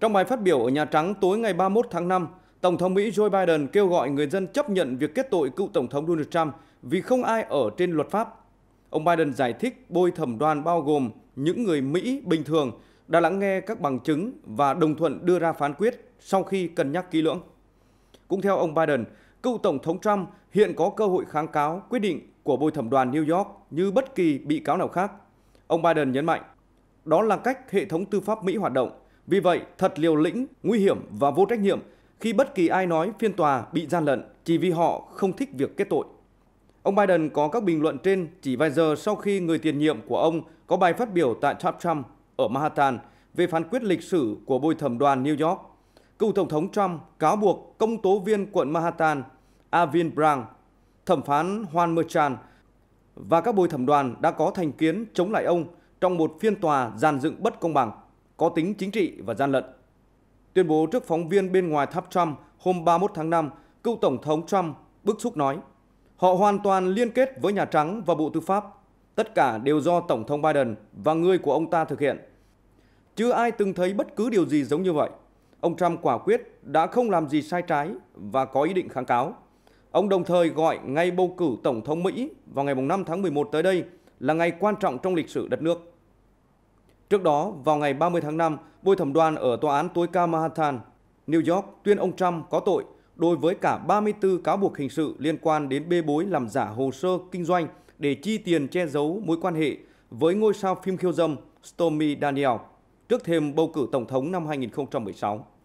Trong bài phát biểu ở Nhà Trắng tối ngày 31 tháng 5, Tổng thống Mỹ Joe Biden kêu gọi người dân chấp nhận việc kết tội cựu Tổng thống Donald Trump vì không ai ở trên luật pháp. Ông Biden giải thích bôi thẩm đoàn bao gồm những người Mỹ bình thường đã lắng nghe các bằng chứng và đồng thuận đưa ra phán quyết sau khi cân nhắc kỹ lưỡng. Cũng theo ông Biden, cựu Tổng thống Trump hiện có cơ hội kháng cáo quyết định của bồi thẩm đoàn New York như bất kỳ bị cáo nào khác. Ông Biden nhấn mạnh, đó là cách hệ thống tư pháp Mỹ hoạt động – vì vậy, thật liều lĩnh, nguy hiểm và vô trách nhiệm khi bất kỳ ai nói phiên tòa bị gian lận chỉ vì họ không thích việc kết tội. Ông Biden có các bình luận trên chỉ vài giờ sau khi người tiền nhiệm của ông có bài phát biểu tại Trump Trump ở Manhattan về phán quyết lịch sử của bồi thẩm đoàn New York. Cựu Tổng thống Trump cáo buộc công tố viên quận Manhattan Avin Bragg, thẩm phán Juan Merchan và các bồi thẩm đoàn đã có thành kiến chống lại ông trong một phiên tòa giàn dựng bất công bằng có tính chính trị và gian lận. Tuyên bố trước phóng viên bên ngoài tháp Trump hôm 31 tháng 5, cựu Tổng thống Trump bức xúc nói, họ hoàn toàn liên kết với Nhà Trắng và Bộ Tư pháp. Tất cả đều do Tổng thống Biden và người của ông ta thực hiện. Chưa ai từng thấy bất cứ điều gì giống như vậy. Ông Trump quả quyết đã không làm gì sai trái và có ý định kháng cáo. Ông đồng thời gọi ngày bầu cử Tổng thống Mỹ vào ngày 5 tháng 11 tới đây là ngày quan trọng trong lịch sử đất nước. Trước đó, vào ngày 30 tháng 5, bồi thẩm đoàn ở tòa án tối cao Manhattan, New York tuyên ông Trump có tội đối với cả 34 cáo buộc hình sự liên quan đến bê bối làm giả hồ sơ kinh doanh để chi tiền che giấu mối quan hệ với ngôi sao phim khiêu dâm Stormy Daniel trước thêm bầu cử tổng thống năm 2016.